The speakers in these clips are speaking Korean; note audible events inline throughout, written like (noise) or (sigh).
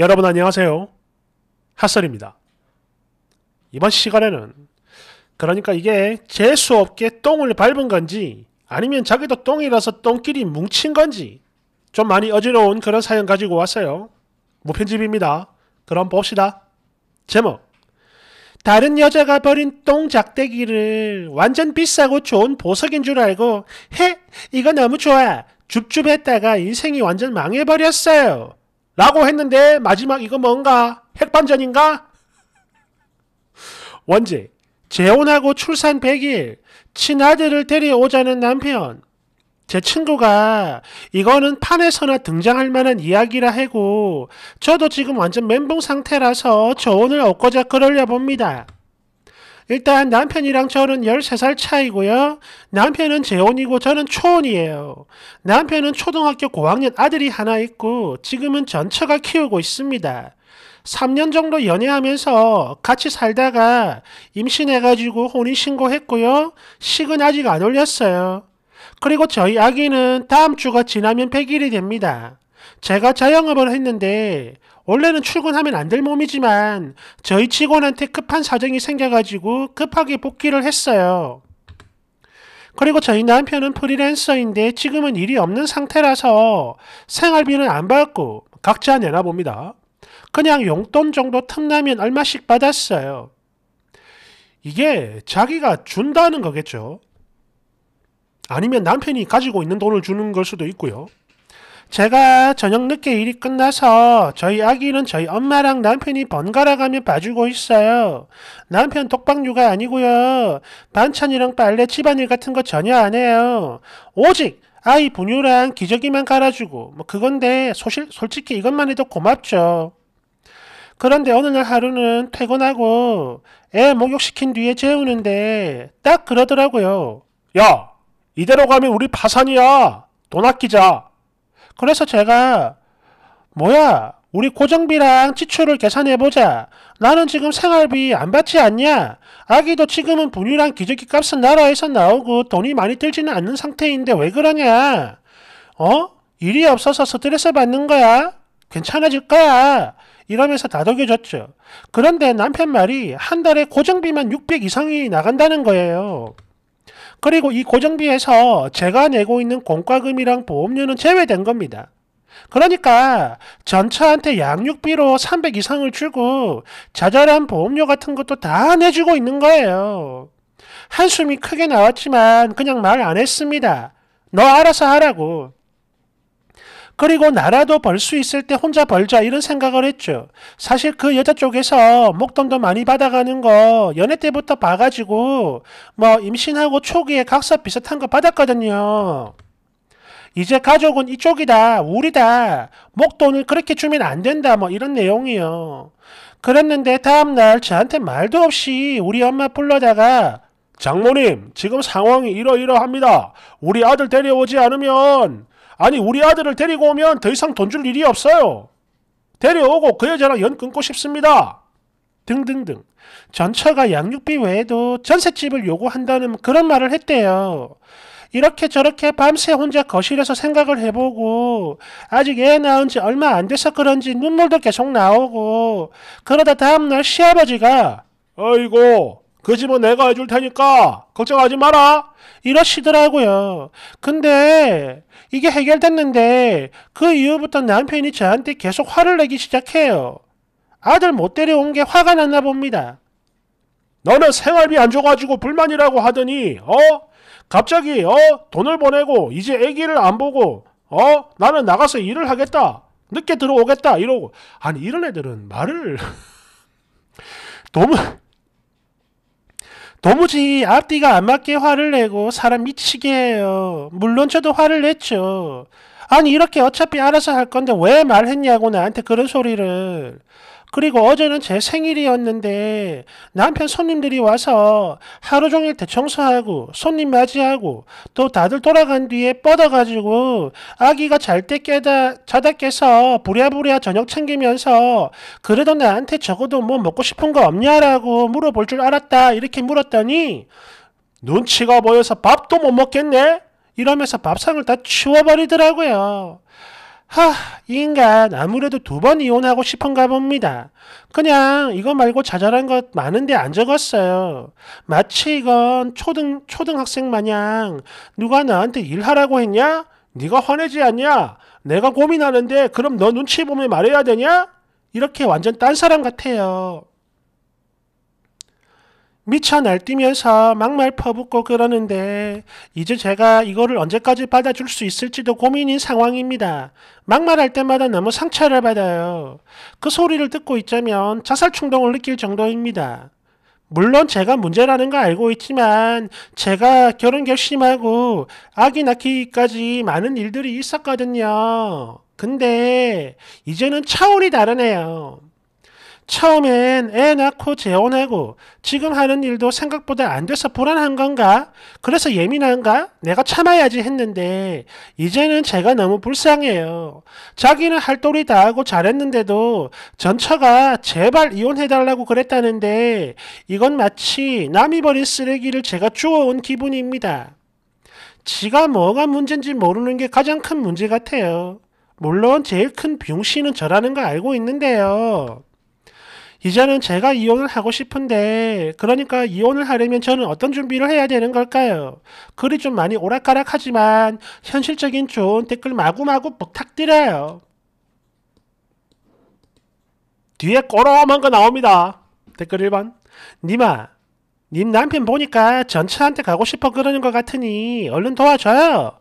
여러분 안녕하세요. 핫설입니다. 이번 시간에는 그러니까 이게 재수없게 똥을 밟은 건지 아니면 자기도 똥이라서 똥끼리 뭉친 건지 좀 많이 어지러운 그런 사연 가지고 왔어요. 무편집입니다. 그럼 봅시다. 제목 다른 여자가 버린 똥작대기를 완전 비싸고 좋은 보석인 줄 알고 헤! 이거 너무 좋아! 줍줍했다가 인생이 완전 망해버렸어요. 라고 했는데 마지막 이거 뭔가 핵반전인가? 원제 재혼하고 출산 100일 친아들을 데려오자는 남편 제 친구가 이거는 판에서나 등장할 만한 이야기라 해고 저도 지금 완전 멘붕 상태라서 조언을 얻고자 그러려 봅니다. 일단 남편이랑 저는 13살 차이고요. 남편은 재혼이고 저는 초혼이에요. 남편은 초등학교 고학년 아들이 하나 있고 지금은 전처가 키우고 있습니다. 3년 정도 연애하면서 같이 살다가 임신해가지고 혼인 신고했고요. 식은 아직 안 올렸어요. 그리고 저희 아기는 다음 주가 지나면 100일이 됩니다. 제가 자영업을 했는데 원래는 출근하면 안 될 몸이지만 저희 직원한테 급한 사정이 생겨가지고 급하게 복귀를 했어요. 그리고 저희 남편은 프리랜서인데 지금은 일이 없는 상태라서 생활비는 안 받고 각자 내나 봅니다. 그냥 용돈 정도 틈나면 얼마씩 받았어요. 이게 자기가 준다는 거겠죠. 아니면 남편이 가지고 있는 돈을 주는 걸 수도 있고요. 제가 저녁 늦게 일이 끝나서 저희 아기는 저희 엄마랑 남편이 번갈아 가며 봐주고 있어요. 남편 독박 육아 아니고요. 반찬이랑 빨래 집안일 같은 거 전혀 안 해요. 오직 아이 분유랑 기저귀만 갈아주고 뭐 그건데 소실, 솔직히 이것만 해도 고맙죠. 그런데 어느 날 하루는 퇴근하고 애 목욕시킨 뒤에 재우는데 딱 그러더라고요. 야 이대로 가면 우리 파산이야. 돈 아끼자. 그래서 제가 뭐야 우리 고정비랑 지출을 계산해보자. 나는 지금 생활비 안 받지 않냐? 아기도 지금은 분유랑 기저귀 값은 나라에서 나오고 돈이 많이 들지는 않는 상태인데 왜 그러냐? 어? 일이 없어서 스트레스 받는 거야? 괜찮아질 거야. 이러면서 다독여줬죠. 그런데 남편 말이 한 달에 고정비만 600 이상이 나간다는 거예요. 그리고 이 고정비에서 제가 내고 있는 공과금이랑 보험료는 제외된 겁니다. 그러니까 전차한테 양육비로 300 이상을 주고 자잘한 보험료 같은 것도 다 내주고 있는 거예요. 한숨이 크게 나왔지만 그냥 말 안 했습니다. 너 알아서 하라고. 그리고 나라도 벌 수 있을 때 혼자 벌자 이런 생각을 했죠. 사실 그 여자 쪽에서 목돈도 많이 받아가는 거 연애 때부터 봐가지고 뭐 임신하고 초기에 각서 비슷한 거 받았거든요. 이제 가족은 이쪽이다, 우리다, 목돈을 그렇게 주면 안 된다, 뭐 이런 내용이요. 그랬는데 다음날 저한테 말도 없이 우리 엄마 불러다가 장모님, 지금 상황이 이러이러합니다. 우리 아들 데려오지 않으면 아니 우리 아들을 데리고 오면 더 이상 돈 줄 일이 없어요. 데려오고 그 여자랑 연 끊고 싶습니다. 등등등. 전처가 양육비 외에도 전셋집을 요구한다는 그런 말을 했대요. 이렇게 저렇게 밤새 혼자 거실에서 생각을 해보고 아직 애 낳은 지 얼마 안 돼서 그런지 눈물도 계속 나오고 그러다 다음날 시아버지가 아이고 그 집은 내가 해줄 테니까 걱정하지 마라 이러시더라고요. 근데 이게 해결됐는데 그 이후부터 남편이 저한테 계속 화를 내기 시작해요. 아들 못 데려온 게 화가 났나 봅니다. 너는 생활비 안 줘가지고 불만이라고 하더니 어? 갑자기 어? 돈을 보내고 이제 애기를안 보고 어? 나는 나가서 일을 하겠다. 늦게 들어오겠다 이러고 아니 이런 애들은 말을 너무 (laughs) 도무지 앞뒤가 안 맞게 화를 내고 사람 미치게 해요. 물론 저도 화를 냈죠. 아니 이렇게 어차피 알아서 할 건데 왜 말했냐고 나한테 그런 소리를. 그리고 어제는 제 생일이었는데 남편 손님들이 와서 하루 종일 대청소하고 손님 맞이하고 또 다들 돌아간 뒤에 뻗어가지고 아기가 잘 때 깨다 자다 깨서 부랴부랴 저녁 챙기면서 그래도 나한테 적어도 뭐 먹고 싶은 거 없냐라고 물어볼 줄 알았다 이렇게 물었더니 눈치가 보여서 밥도 못 먹겠네 이러면서 밥상을 다 치워버리더라고요. 하, 인간 아무래도 두 번 이혼하고 싶은가 봅니다. 그냥 이거 말고 자잘한 것 많은데 안 적었어요. 마치 이건 초등 초등학생 마냥 누가 나한테 일하라고 했냐? 네가 화내지 않냐? 내가 고민하는데 그럼 너 눈치 보면 말해야 되냐? 이렇게 완전 딴 사람 같아요. 미쳐 날뛰면서 막말 퍼붓고 그러는데 이제 제가 이거를 언제까지 받아줄 수 있을지도 고민인 상황입니다. 막말할 때마다 너무 상처를 받아요. 그 소리를 듣고 있자면 자살 충동을 느낄 정도입니다. 물론 제가 문제라는 거 알고 있지만 제가 결혼 결심하고 아기 낳기까지 많은 일들이 있었거든요. 근데 이제는 차원이 다르네요. 처음엔 애 낳고 재혼하고 지금 하는 일도 생각보다 안 돼서 불안한 건가? 그래서 예민한가? 내가 참아야지 했는데 이제는 제가 너무 불쌍해요. 자기는 할 도리 다 하고 잘했는데도 전처가 제발 이혼해달라고 그랬다는데 이건 마치 남이 버린 쓰레기를 제가 주워온 기분입니다. 지가 뭐가 문제인지 모르는 게 가장 큰 문제 같아요. 물론 제일 큰 병신은 저라는 거 알고 있는데요. 이제는 제가 이혼을 하고 싶은데 그러니까 이혼을 하려면 저는 어떤 준비를 해야 되는 걸까요? 글이 좀 많이 오락가락하지만 현실적인 좋은 댓글 마구마구 부탁드려요. 뒤에 꼬로만거 나옵니다. 댓글 1번. 님아, 님 남편 보니까 전차한테 가고 싶어 그러는 것 같으니 얼른 도와줘요.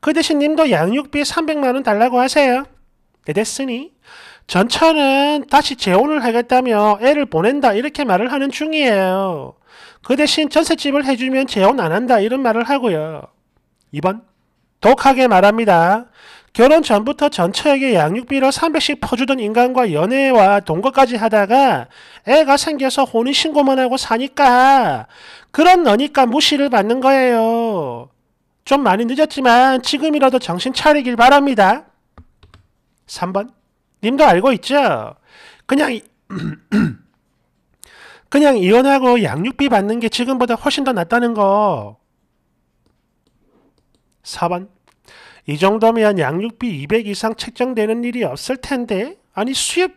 그 대신 님도 양육비 300만원 달라고 하세요. 네, 됐으니 전처는 다시 재혼을 하겠다며 애를 보낸다 이렇게 말을 하는 중이에요. 그 대신 전셋집을 해주면 재혼 안 한다 이런 말을 하고요. 2번 독하게 말합니다. 결혼 전부터 전처에게 양육비로 300씩 퍼주던 인간과 연애와 동거까지 하다가 애가 생겨서 혼인신고만 하고 사니까 그런 너니까 무시를 받는 거예요. 좀 많이 늦었지만 지금이라도 정신 차리길 바랍니다. 3번 님도 알고 있죠? 그냥 (clears throat) 그냥 이혼하고 양육비 받는 게 지금보다 훨씬 더 낫다는 거. 4번. 이 정도면 양육비 200 이상 책정되는 일이 없을 텐데. 아니 수입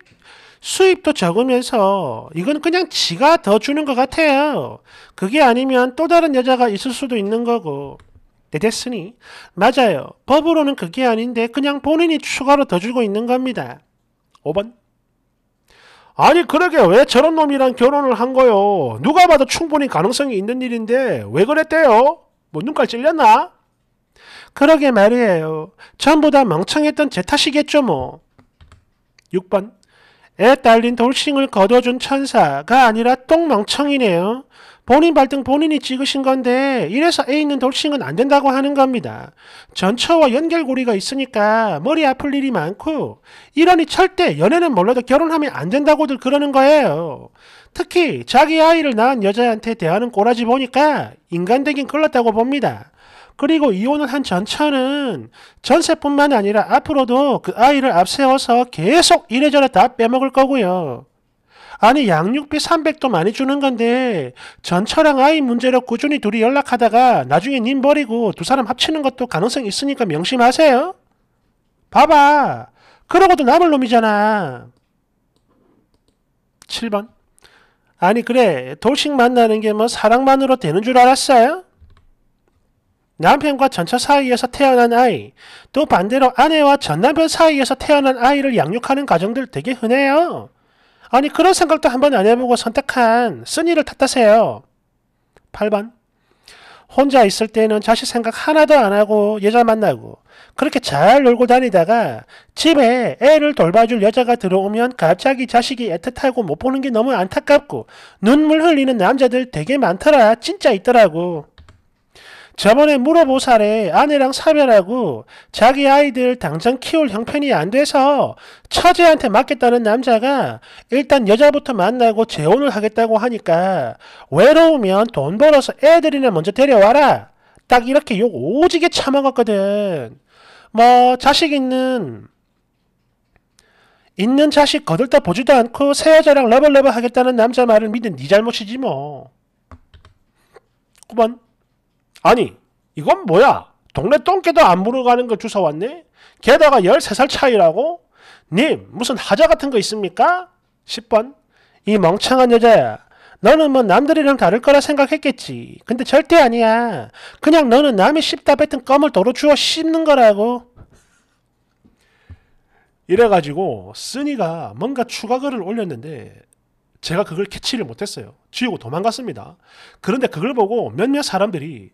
수입도 적으면서 이건 그냥 지가 더 주는 것 같아요. 그게 아니면 또 다른 여자가 있을 수도 있는 거고. 네, 됐으니 맞아요. 법으로는 그게 아닌데 그냥 본인이 추가로 더 주고 있는 겁니다. 5번. 아니 그러게 왜 저런 놈이랑 결혼을 한 거요? 누가 봐도 충분히 가능성이 있는 일인데 왜 그랬대요? 뭐 눈깔 찔렸나? 그러게 말이에요. 전부 다 멍청했던 제 탓이겠죠 뭐. 6번. 애 딸린 돌싱을 거둬준 천사가 아니라 똥멍청이네요. 본인 발등 본인이 찍으신 건데 이래서 A는 돌싱은 안 된다고 하는 겁니다. 전처와 연결고리가 있으니까 머리 아플 일이 많고 이러니 절대 연애는 몰라도 결혼하면 안 된다고들 그러는 거예요. 특히 자기 아이를 낳은 여자한테 대하는 꼬라지 보니까 인간되긴 글렀다고 봅니다. 그리고 이혼을 한 전처는 전세뿐만 아니라 앞으로도 그 아이를 앞세워서 계속 이래저래 다 빼먹을 거고요. 아니 양육비 300도 많이 주는 건데 전처랑 아이 문제로 꾸준히 둘이 연락하다가 나중에 님 버리고 두 사람 합치는 것도 가능성이 있으니까 명심하세요. 봐봐. 그러고도 남을 놈이잖아. 7번. 아니 그래 돌싱 만나는 게 뭐 사랑만으로 되는 줄 알았어요? 남편과 전처 사이에서 태어난 아이, 또 반대로 아내와 전남편 사이에서 태어난 아이를 양육하는 가정들 되게 흔해요. 아니 그런 생각도 한번안 해보고 선택한 쓴이를 탓하세요. 8번 혼자 있을 때는 자식 생각 하나도 안 하고 여자 만나고 그렇게 잘 놀고 다니다가 집에 애를 돌봐줄 여자가 들어오면 갑자기 자식이 애틋하고 못 보는 게 너무 안타깝고 눈물 흘리는 남자들 되게 많더라 진짜 있더라고. 저번에 물어보살에 아내랑 사별하고 자기 아이들 당장 키울 형편이 안 돼서 처제한테 맡겠다는 남자가 일단 여자부터 만나고 재혼을 하겠다고 하니까 외로우면 돈 벌어서 애들이나 먼저 데려와라. 딱 이렇게 욕 오지게 참아갔거든. 뭐 자식 있는 있는 자식 거들떠 보지도 않고 새 여자랑 러블러블 하겠다는 남자 말을 믿은네 잘못이지 뭐. 9번 아니 이건 뭐야? 동네 똥개도 안 물어가는 거 주워왔네? 게다가 13살 차이라고? 님 무슨 하자 같은 거 있습니까? 10번 이 멍청한 여자야 너는 뭐 남들이랑 다를 거라 생각했겠지 근데 절대 아니야 그냥 너는 남이 씹다 뱉은 껌을 도로 주워 씹는 거라고 이래가지고 쓰니가 뭔가 추가 글을 올렸는데 제가 그걸 캐치를 못했어요 지우고 도망갔습니다 그런데 그걸 보고 몇몇 사람들이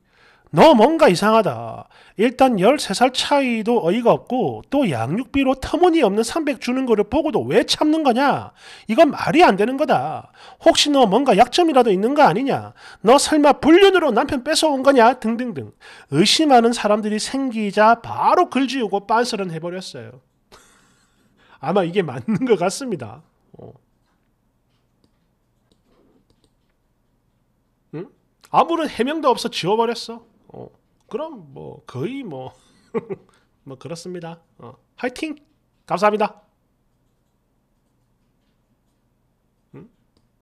너 뭔가 이상하다. 일단 13살 차이도 어이가 없고 또 양육비로 터무니없는 300 주는 거를 보고도 왜 참는 거냐? 이건 말이 안 되는 거다. 혹시 너 뭔가 약점이라도 있는 거 아니냐? 너 설마 불륜으로 남편 뺏어온 거냐? 등등등. 의심하는 사람들이 생기자 바로 글지우고 빤스런 해버렸어요. (laughs) 아마 이게 맞는 것 같습니다. 어. 응? 아무런 해명도 없어 지워버렸어. 그럼 뭐 거의 뭐뭐 (laughs) 뭐 그렇습니다. 어, 화이팅! 감사합니다.